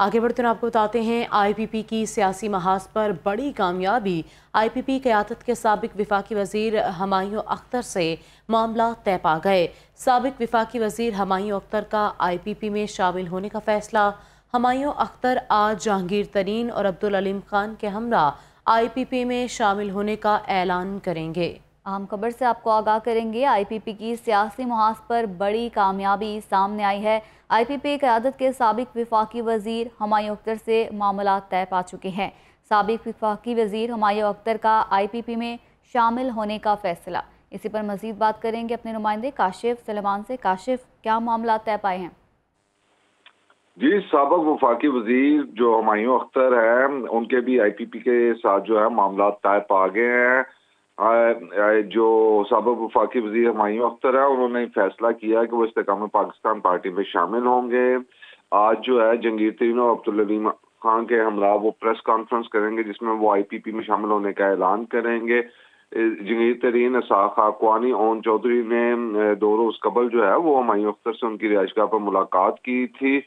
आगे बढ़ते हैं आपको बताते हैं आईपीपी की सियासी महाज पर बड़ी कामयाबी आईपीपी पी के सबक विफाक वजीर हमायूं अख्तर से मामला तय पा गए सबक विफाक वजीर हमायूं अख्तर का आईपीपी में शामिल होने का फैसला हमायूं अख्तर आज जहांगीर तरीन और अब्दुल अलीम खान के हमरा आईपीपी में शामिल होने का ऐलान करेंगे अहम खबर से आपको आगाह करेंगे आईपीपी की सियासी मुहाज पर बड़ी कामयाबी सामने आई है आईपीपी क्यादत के सबक विफाकी वजीर हमायूं अख्तर से मामला तय पा चुके हैं सबक विफाकी वजीर हमायूं अख्तर का आईपीपी में शामिल होने का फैसला इसी पर मजीद बात करेंगे अपने नुमाइंदे काशिफ सलमान से काशिफ क्या मामला तय पाए हैं जी सबक वफाकी वजीर जो हमायूं अख्तर हैं उनके भी आई पी पी के साथ जो है मामला तय पा गए हैं जो सबक वफाकी वजी हमायू अख्तर है उन्होंने फैसला किया है कि वो इस्तेकाम पाकिस्तान पार्टी में शामिल होंगे आज जो है जंगीर तरीन और अब्दुल्लीम खान के हमला वो प्रेस कॉन्फ्रेंस करेंगे जिसमें वो आई पी पी में शामिल होने का ऐलान करेंगे जंगीर तरीन खाकवानी ओन चौधरी ने दो रोज कबल जो है वो हमायू अख्तर से उनकी रिहाइशगाह पर मुलाकात की थी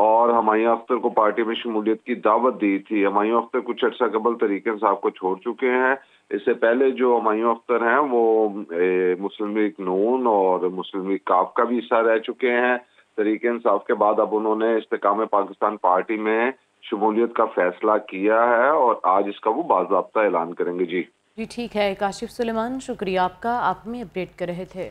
और हमायूं अख्तर को पार्टी में शमूलियत की दावत दी थी हमायूं अख्तर कुछ अर्सा कबल तरीके साहब को छोड़ चुके हैं इससे पहले जो हमायूं अख्तर हैं वो मुस्लिम लीग नून और मुस्लिम लीग काफ का भी हिस्सा रह चुके हैं तरीके इंसाफ के बाद अब उन्होंने इस्तेकाम पाकिस्तान पार्टी में शमूलियत का फैसला किया है और आज इसका वो बाबा ऐलान करेंगे जी जी ठीक है काशिफ सुलेमान शुक्रिया आपका आप में अपडेट कर रहे थे